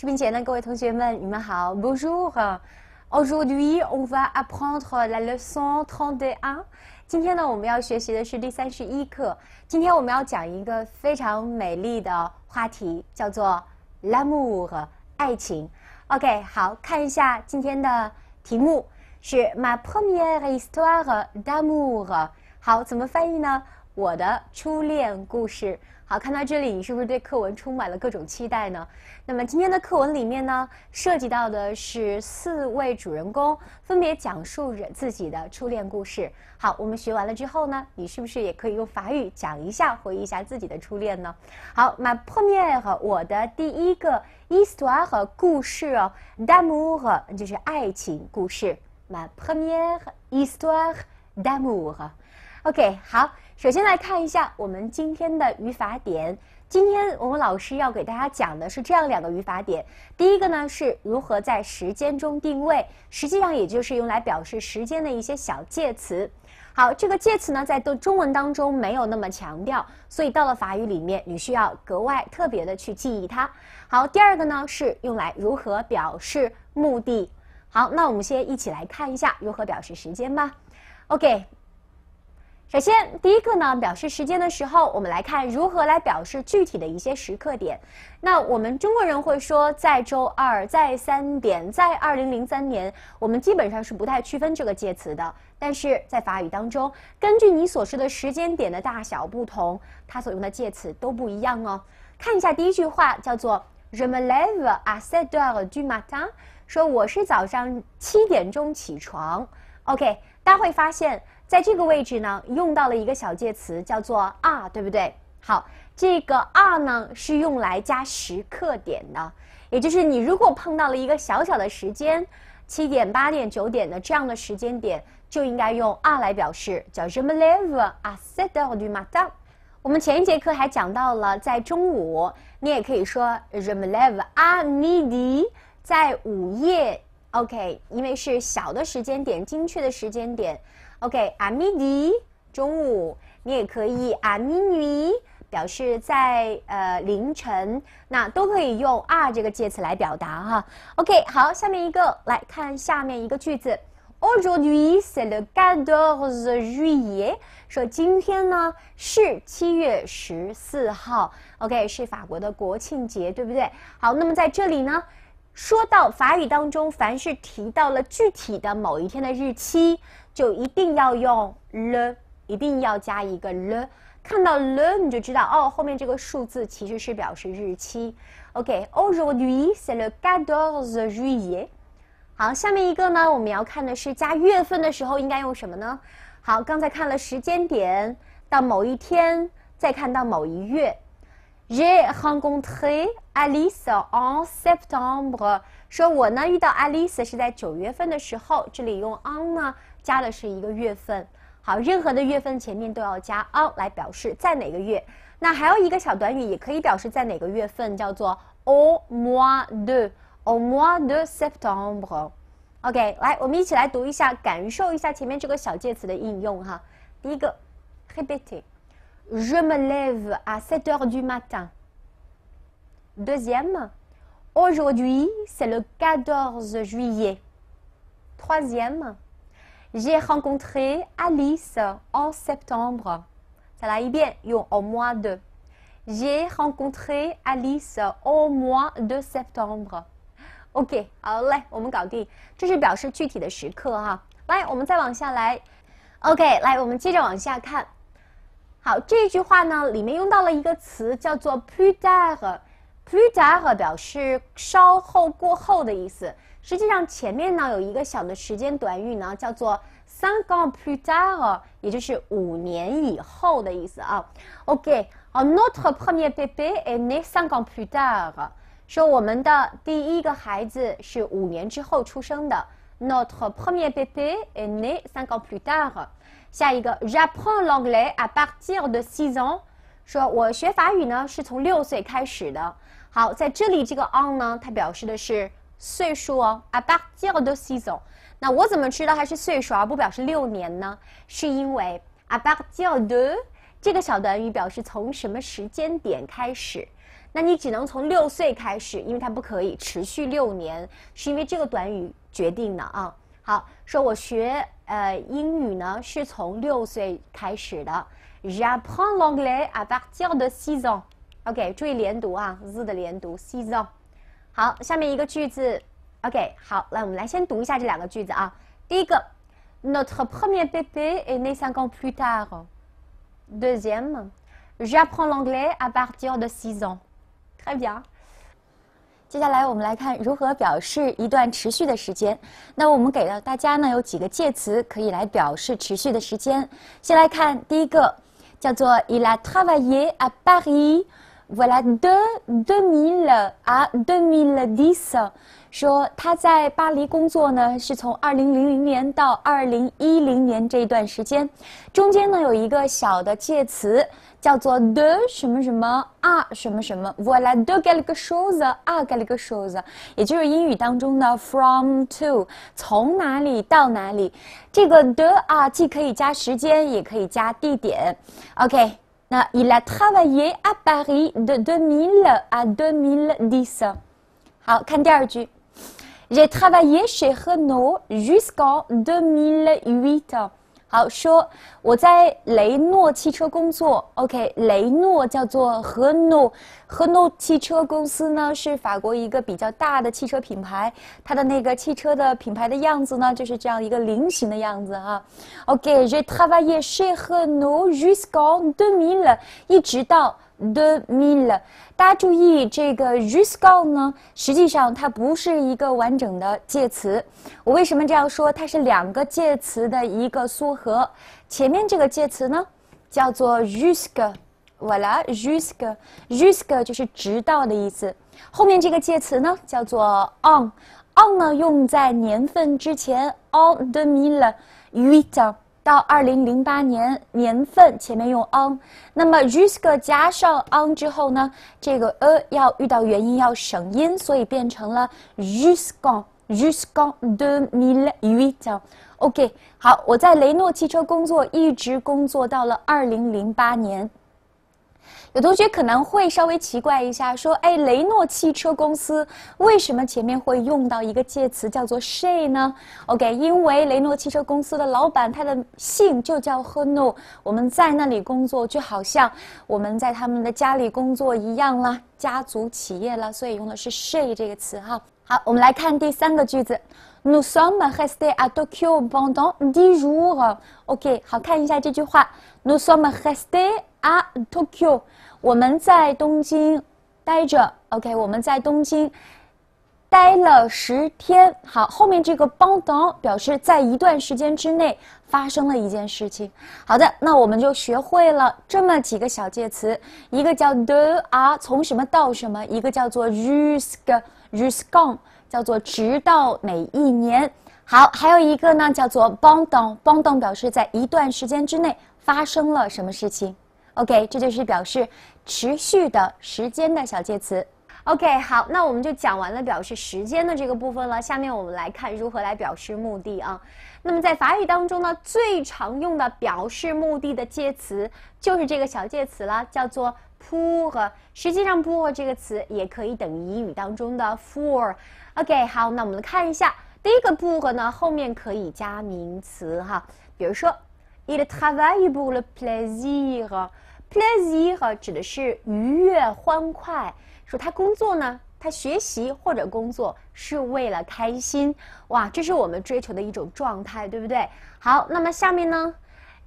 视频前的各位同学们，你们好。Bonjour，aujourd'hui on va apprendre la leçon trente et 今天呢，我们要学习的是第三十一课。今天我们要讲一个非常美丽的话题，叫做 “l'amour” 和爱情。OK，好看一下今天的题目是 “ma première histoire d'amour”。好，怎么翻译呢？我的初恋故事。好，看到这里，你是不是对课文充满了各种期待呢？那么今天的课文里面呢，涉及到的是四位主人公，分别讲述着自己的初恋故事。好，我们学完了之后呢，你是不是也可以用法语讲一下、回忆一下自己的初恋呢？好，ma première，我的第一个 histoire 和故事，d'amour 哦和就是爱情故事，ma première histoire d'amour。OK，好。首先来看一下我们今天的语法点。今天我们老师要给大家讲的是这样两个语法点。第一个呢是如何在时间中定位，实际上也就是用来表示时间的一些小介词。好，这个介词呢在的中文当中没有那么强调，所以到了法语里面，你需要格外特别的去记忆它。好，第二个呢是用来如何表示目的。好，那我们先一起来看一下如何表示时间吧。OK。首先，第一个呢，表示时间的时候，我们来看如何来表示具体的一些时刻点。那我们中国人会说，在周二，在三点，在二零零三年，我们基本上是不太区分这个介词的。但是在法语当中，根据你所说的时间点的大小不同，它所用的介词都不一样哦。看一下第一句话，叫做 “Je me lève à sept heures du matin”，说我是早上七点钟起床。OK，大家会发现。在这个位置呢，用到了一个小介词，叫做 “r”，a e 对不对？好，这个 “r” a e 呢是用来加时刻点的，也就是你如果碰到了一个小小的时间，七点、八点、九点的这样的时间点，就应该用 “r” a e 来表示，叫 “rimelev rseto di matam”。我们前一节课还讲到了，在中午你也可以说 “rimelev r midi”，在午夜，OK，因为是小的时间点，精确的时间点。OK，amedi，中午，你也可以 a m e 表示在呃凌晨，那都可以用 a r e 这个介词来表达哈。OK，好，下面一个，来看下面一个句子，aujourd'hui c'est le 14 juillet，说今天呢是七月十四号，OK，是法国的国庆节，对不对？好，那么在这里呢。说到法语当中，凡是提到了具体的某一天的日期，就一定要用了，一定要加一个了。看到了你就知道哦，后面这个数字其实是表示日期。OK，aujourd'hui c'est le 14 juillet。好，下面一个呢，我们要看的是加月份的时候应该用什么呢？好，刚才看了时间点到某一天，再看到某一月。Je rencontre Alice en septembre。说我呢遇到 Alice 是在九月份的时候，这里用 o n 呢加的是一个月份。好，任何的月份前面都要加 o n 来表示在哪个月。那还有一个小短语也可以表示在哪个月份，叫做 au mois de au mois de septembre。OK，来，我们一起来读一下，感受一下前面这个小介词的应用哈。第一个 h a b i t je me lève à 7 heures du matin. Deuxième, aujourd'hui, c'est le 14 juillet. Troisième, j'ai rencontré Alice en septembre. Ça bien, au mois de. J'ai rencontré Alice au mois de septembre. ok hein. OK，好嘞，我们搞定。这是表示具体的时刻哈。来，我们再往下来。OK，来，我们接着往下看。好，这句话呢里面用到了一个词叫做 plus tard，plus tard 表示稍后、过后的意思。实际上前面呢有一个小的时间短语呢叫做 cinq ans plus tard，也就是五年以后的意思啊。OK，notre premier bébé est né cinq ans plus tard。说我们的第一个孩子是五年之后出生的。notre premier bébé est né cinq ans plus tard。下一个 j a prends langue à partir de six ans，说我学法语呢是从六岁开始的。好，在这里这个 “on” 呢，它表示的是岁数哦。à partir de six ans，那我怎么知道它是岁数而不表示六年呢？是因为 à partir de 这个小短语表示从什么时间点开始，那你只能从六岁开始，因为它不可以持续六年，是因为这个短语决定的啊。好，说我学呃英语呢，是从六岁开始的。J'apprends l'anglais à partir de six ans。OK，注意连读啊，z 的连读，six ans。好，下面一个句子。OK，好，来我们来先读一下这两个句子啊。第一个，Notre premier PP est né cinq ans plus tard。Deuxième，J'apprends l'anglais à partir de six ans。Très bien。接下来我们来看如何表示一段持续的时间。那我们给到大家呢有几个介词可以来表示持续的时间。先来看第一个，叫做 Il a travaillé à Paris。Voilà, de de m i l l a à de mille dix. 说他在巴黎工作呢，是从二零零零年到二零一零年这一段时间。中间呢有一个小的介词叫做的什么什么啊什么什么。Voilà, de gai l'eg surse gai l e a surse，也就是英语当中的 from to，从哪里到哪里。这个的啊既可以加时间也可以加地点。OK。Ah, il a travaillé à Paris de 2000 à 2010. Ah, J'ai travaillé chez Renault jusqu'en 2008. 好，说我在雷诺汽车工作。OK，雷诺叫做和诺，和诺汽车公司呢是法国一个比较大的汽车品牌。它的那个汽车的品牌的样子呢，就是这样一个菱形的样子啊。OK，Retavaise Renault j u s q u e 一直到。the mill。大家注意，这个 jusqu' 呢，实际上它不是一个完整的介词。我为什么这样说？它是两个介词的一个缩合。前面这个介词呢，叫做 jusqu'，voilà jusqu'，jusqu' 就是直到的意思。后面这个介词呢，叫做 on，on 呢用在年份之前，on the mill，e huit。到二零零八年年份前面用 on，那么 r u s k 加上 on 之后呢，这个 a 要遇到元音要省音，所以变成了 r u s k o n r u s k o n d e mille huit。OK，好，我在雷诺汽车工作，一直工作到了二零零八年。有同学可能会稍微奇怪一下，说：“哎，雷诺汽车公司为什么前面会用到一个介词叫做 she 呢？”OK，因为雷诺汽车公司的老板他的姓就叫 h n o 我们在那里工作就好像我们在他们的家里工作一样啦，家族企业了，所以用的是 she 这个词哈。好，我们来看第三个句子。Nous sommes restés à Tokyo pendant dix jours。OK，好看一下这句话。Nous sommes restés à Tokyo。我们在东京待着。OK，我们在东京待了十天。好，后面这个 pendant 表示在一段时间之内发生了一件事情。好的，那我们就学会了这么几个小介词，一个叫 de 啊，从什么到什么；一个叫做 jusque。u s c i n 叫做直到每一年，好，还有一个呢，叫做 Bondon，Bondon 表示在一段时间之内发生了什么事情。OK，这就是表示持续的时间的小介词。OK，好，那我们就讲完了表示时间的这个部分了。下面我们来看如何来表示目的啊。那么在法语当中呢，最常用的表示目的的介词就是这个小介词了，叫做 pour。实际上，pour 这个词也可以等于英语当中的 for。OK，好，那我们来看一下，第一个 pour 呢后面可以加名词哈，比如说，il travaille pour le plaisir。plaisir 指的是愉悦、欢快。说他工作呢。他学习或者工作是为了开心，哇，这是我们追求的一种状态，对不对？好，那么下面呢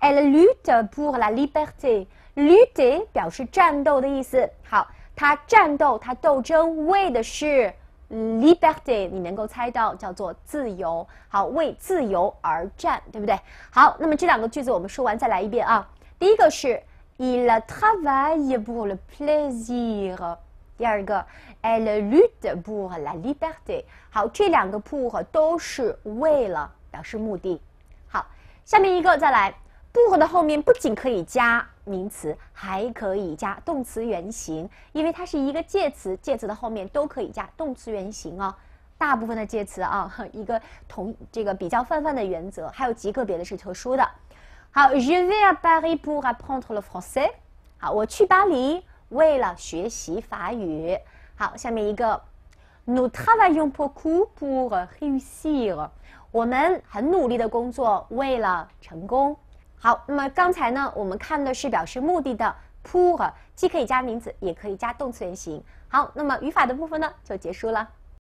？El lut e pour la liberté，lut 表示战斗的意思。好，他战斗，他斗争，为的是 liberté，你能够猜到叫做自由。好，为自由而战，对不对？好，那么这两个句子我们说完再来一遍啊。第一个是 Il travaille pour le plaisir。第二个 e l le but de la liberté。好，这两个 p o u r 都是为了表示目的。好，下面一个再来 b u r 的后面不仅可以加名词，还可以加动词原形，因为它是一个介词，介词的后面都可以加动词原形哦。大部分的介词啊，一个同这个比较泛泛的原则，还有极个别的是特殊的。好，je vais à Paris pour apprendre le français。好，我去巴黎。为了学习法语，好，下面一个，nous travaillons beaucoup pour réussir。我们很努力的工作，为了成功。好，那么刚才呢，我们看的是表示目的的 pour，既可以加名词，也可以加动词原形。好，那么语法的部分呢，就结束了。